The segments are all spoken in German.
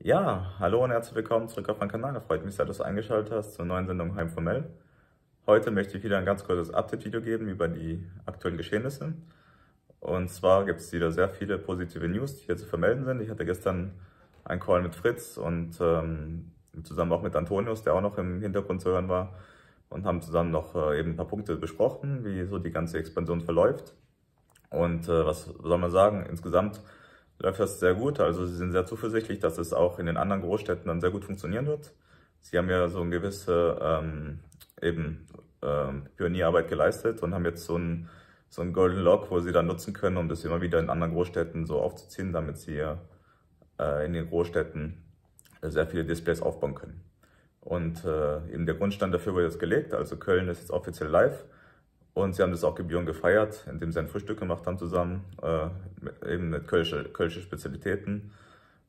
Ja, hallo und herzlich willkommen zurück auf meinem Kanal. Freut mich sehr, dass du eingeschaltet hast zur neuen Sendung Heimformell. Heute möchte ich wieder ein ganz kurzes Update-Video geben über die aktuellen Geschehnisse. Und zwar gibt es wieder sehr viele positive News, die hier zu vermelden sind. Ich hatte gestern einen Call mit Fritz und ähm, zusammen auch mit Antonius, der auch noch im Hintergrund zu hören war, und haben zusammen noch äh, eben ein paar Punkte besprochen, wie so die ganze Expansion verläuft. Und äh, was soll man sagen, insgesamt läuft das sehr gut. Also sie sind sehr zuversichtlich, dass es auch in den anderen Großstädten dann sehr gut funktionieren wird. Sie haben ja so eine gewisse ähm, eben ähm, Pionierarbeit geleistet und haben jetzt so ein so ein Golden Lock, wo sie dann nutzen können, um das immer wieder in anderen Großstädten so aufzuziehen, damit sie äh, in den Großstädten sehr viele Displays aufbauen können. Und äh, eben der Grundstand dafür wurde jetzt gelegt. Also Köln ist jetzt offiziell live. Und sie haben das auch Gebühren gefeiert, indem sie ein Frühstück gemacht haben zusammen, äh, eben mit kölsche, kölsche Spezialitäten.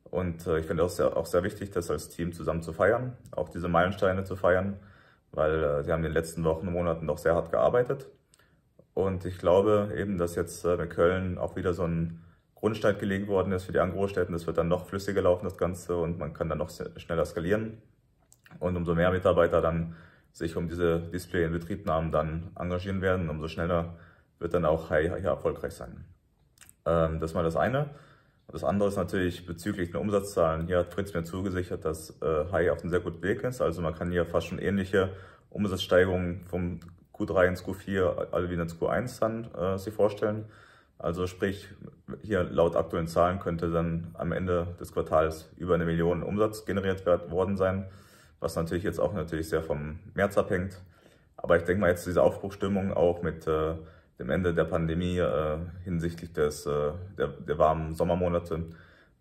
Und äh, ich finde auch sehr, auch sehr wichtig, das als Team zusammen zu feiern, auch diese Meilensteine zu feiern, weil äh, sie haben in den letzten Wochen und Monaten doch sehr hart gearbeitet. Und ich glaube eben, dass jetzt äh, mit Köln auch wieder so ein Grundstein gelegt worden ist für die Großstädten. Das wird dann noch flüssiger laufen, das Ganze, und man kann dann noch schneller skalieren. Und umso mehr Mitarbeiter dann sich um diese Display-Inbetriebnahmen dann engagieren werden, umso schneller wird dann auch Hi hier erfolgreich sein. Ähm, das ist mal das eine. Das andere ist natürlich bezüglich der Umsatzzahlen. Hier hat Fritz mir zugesichert, dass äh, Hi auf einem sehr guten Weg ist. Also man kann hier fast schon ähnliche Umsatzsteigerungen vom Q3 ins Q4, also wie ins Q1 dann äh, sich vorstellen. Also sprich, hier laut aktuellen Zahlen könnte dann am Ende des Quartals über eine Million Umsatz generiert werden, worden sein was natürlich jetzt auch natürlich sehr vom März abhängt. Aber ich denke mal jetzt diese Aufbruchstimmung auch mit äh, dem Ende der Pandemie äh, hinsichtlich des, äh, der, der, warmen Sommermonate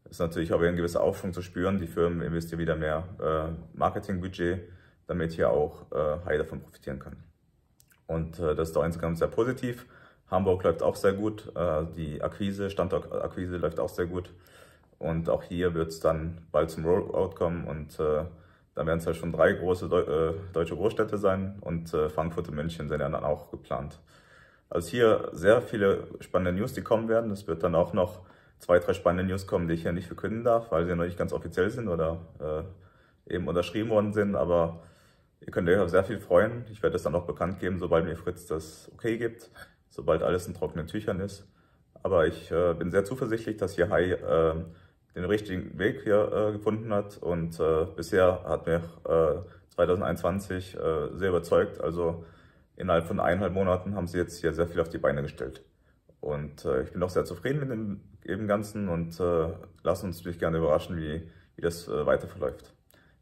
ist natürlich auch wieder ein gewisser Aufschwung zu spüren. Die Firmen investieren wieder mehr äh, Marketingbudget, damit hier auch äh, Hai davon profitieren kann. Und äh, das ist doch insgesamt sehr positiv. Hamburg läuft auch sehr gut, äh, die Akquise, Standortakquise läuft auch sehr gut. Und auch hier wird es dann bald zum Rollout kommen und dann werden es halt schon drei große Deu äh, deutsche Großstädte sein und äh, Frankfurt und München sind ja dann auch geplant. Also hier sehr viele spannende News, die kommen werden. Es wird dann auch noch zwei, drei spannende News kommen, die ich hier nicht verkünden darf, weil sie noch nicht ganz offiziell sind oder äh, eben unterschrieben worden sind. Aber ihr könnt euch auf sehr viel freuen. Ich werde es dann auch bekannt geben, sobald mir Fritz das okay gibt, sobald alles in trockenen Tüchern ist. Aber ich äh, bin sehr zuversichtlich, dass hier High äh, den richtigen Weg hier äh, gefunden hat. Und äh, bisher hat mich 2021 äh, sehr überzeugt. Also innerhalb von eineinhalb Monaten haben sie jetzt hier sehr viel auf die Beine gestellt. Und äh, ich bin auch sehr zufrieden mit dem, dem Ganzen und äh, lass uns natürlich gerne überraschen, wie, wie das äh, weiter verläuft.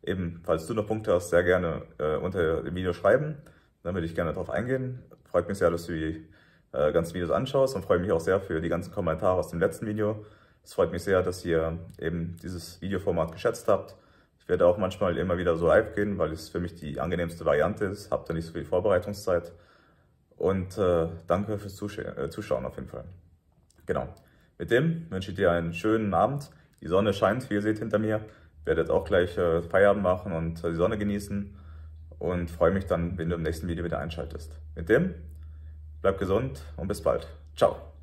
Eben, falls du noch Punkte hast, sehr gerne äh, unter dem Video schreiben. Dann würde ich gerne darauf eingehen. Freut mich sehr, dass du die äh, ganzen Videos anschaust und freue mich auch sehr für die ganzen Kommentare aus dem letzten Video. Es freut mich sehr, dass ihr eben dieses Videoformat geschätzt habt. Ich werde auch manchmal immer wieder so live gehen, weil es für mich die angenehmste Variante ist. Habt ihr nicht so viel Vorbereitungszeit. Und äh, danke fürs Zusch äh, Zuschauen auf jeden Fall. Genau. Mit dem wünsche ich dir einen schönen Abend. Die Sonne scheint, wie ihr seht hinter mir. Werdet auch gleich äh, Feierabend machen und äh, die Sonne genießen. Und freue mich dann, wenn du im nächsten Video wieder einschaltest. Mit dem, bleib gesund und bis bald. Ciao.